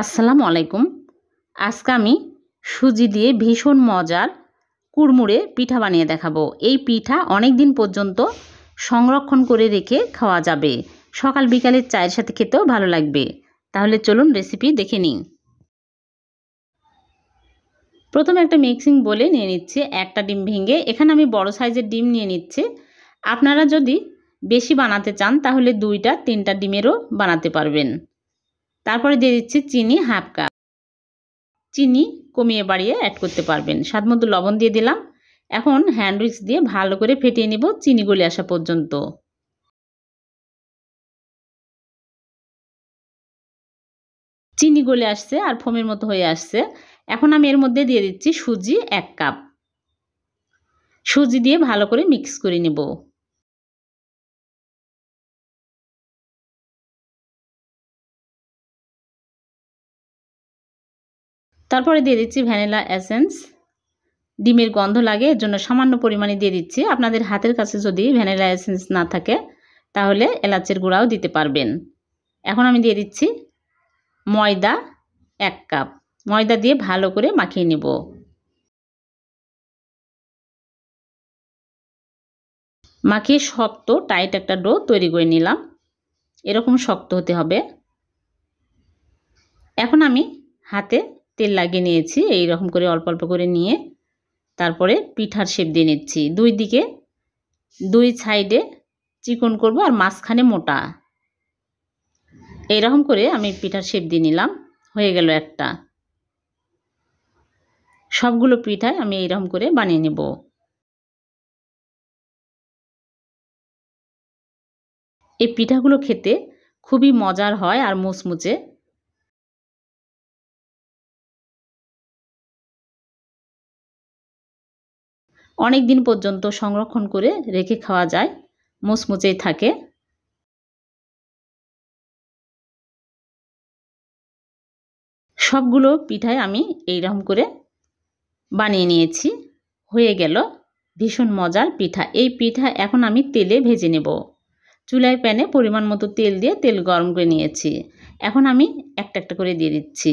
আসসালামু আলাইকুম আজকে আমি সুজি দিয়ে ভীষণ মজার কুড়মুড়ে পিঠা বানিয়ে দেখাবো এই পিঠা অনেক দিন পর্যন্ত সংরক্ষণ করে রেখে খাওয়া যাবে সকাল বিকালে চায়ের সাথে খেতেও ভালো লাগবে তাহলে চলুন রেসিপি দেখে নিই প্রথমে একটা মিক্সিং বলে নিয়ে নিচ্ছে একটা ডিম ভেঙে এখানে আমি বড় সাইজের ডিম নিয়ে নিচ্ছে আপনারা যদি বেশি বানাতে চান তাহলে দুইটা তিনটা ডিমেরও বানাতে পারবেন তারপরে দিয়ে দিচ্ছি চিনি হাফ কাপ চিনি কমিয়ে বাড়িয়ে অ্যাড করতে পারবেন স্বাদ মতো লবণ দিয়ে দিলাম এখন হ্যান্ড দিয়ে ভালো করে ফেটিয়ে নিব চিনি গলে আসা পর্যন্ত চিনি গলে আসছে আর ফোমের মতো হয়ে আসছে এখন আমি এর মধ্যে দিয়ে দিচ্ছি সুজি এক কাপ সুজি দিয়ে ভালো করে মিক্স করে নেব তারপরে দিয়ে দিচ্ছি ভ্যানিলা এসেন্স ডিমের গন্ধ লাগে এর জন্য সামান্য পরিমাণে দিয়ে দিচ্ছি আপনাদের হাতের কাছে যদি ভ্যানিলা এসেন্স না থাকে তাহলে এলাচের গুঁড়াও দিতে পারবেন এখন আমি দিয়ে দিচ্ছি ময়দা এক কাপ ময়দা দিয়ে ভালো করে মাখিয়ে নেব মাখিয়ে শক্ত টাইট একটা ডো তৈরি করে নিলাম এরকম শক্ত হতে হবে এখন আমি হাতে তেল লাগিয়ে নিয়েছি এই রকম করে অল্প অল্প করে নিয়ে তারপরে পিঠার শেপ দিয়ে নিচ্ছি দুই দিকে দুই সাইডে চিকন করব আর মাঝখানে মোটা এইরকম করে আমি পিঠার শেপ দিয়ে নিলাম হয়ে গেল একটা সবগুলো পিঠায় আমি এইরকম করে বানিয়ে নেব এই পিঠাগুলো খেতে খুবই মজার হয় আর মুচমুচে অনেক দিন পর্যন্ত সংরক্ষণ করে রেখে খাওয়া যায় মুচমুচেই থাকে সবগুলো পিঠায় আমি এইরকম করে বানিয়ে নিয়েছি হয়ে গেল ভীষণ মজার পিঠা এই পিঠা এখন আমি তেলে ভেজে নেব চুলায় প্যানে পরিমাণ মতো তেল দিয়ে তেল গরম করে নিয়েছি এখন আমি একটা একটা করে দিয়ে দিচ্ছি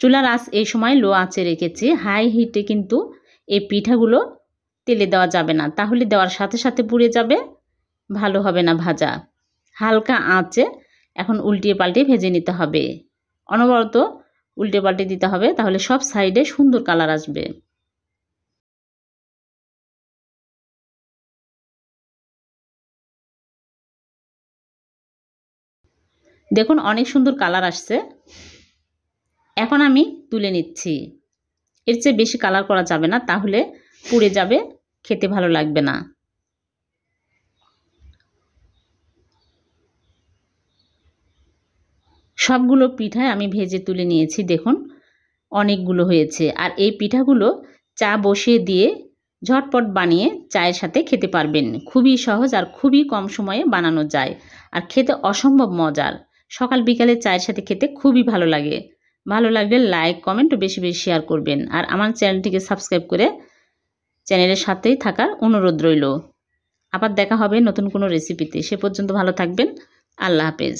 চুলার আঁচ এই সময় লো আঁচে রেখেছি হাই হিটে কিন্তু এই পিঠাগুলো তেলে দেওয়া যাবে না তাহলে দেওয়ার সাথে সাথে পুড়ে যাবে ভালো হবে না ভাজা হালকা আঁচে এখন উল্টিয়ে পাল্টে ভেজে নিতে হবে অনবরত উল্টে পাল্টে দিতে হবে তাহলে সব সাইডে সুন্দর কালার আসবে দেখুন অনেক সুন্দর কালার আসছে এখন আমি তুলে নিচ্ছি এর চেয়ে বেশি কালার করা যাবে না তাহলে পুড়ে যাবে খেতে ভালো লাগবে না সবগুলো পিঠায় আমি ভেজে তুলে নিয়েছি দেখুন অনেকগুলো হয়েছে আর এই পিঠাগুলো চা বসিয়ে দিয়ে ঝটপট বানিয়ে চায়ের সাথে খেতে পারবেন খুবই সহজ আর খুবই কম সময়ে বানানো যায় আর খেতে অসম্ভব মজার সকাল বিকালে চায়ের সাথে খেতে খুবই ভালো লাগে ভালো লাগলে লাইক কমেন্ট বেশি বেশি শেয়ার করবেন আর আমার চ্যানেলটিকে সাবস্ক্রাইব করে চ্যানেলের সাথেই থাকার অনুরোধ রইল আবার দেখা হবে নতুন কোনো রেসিপিতে সে পর্যন্ত ভালো থাকবেন আল্লাহ হাফেজ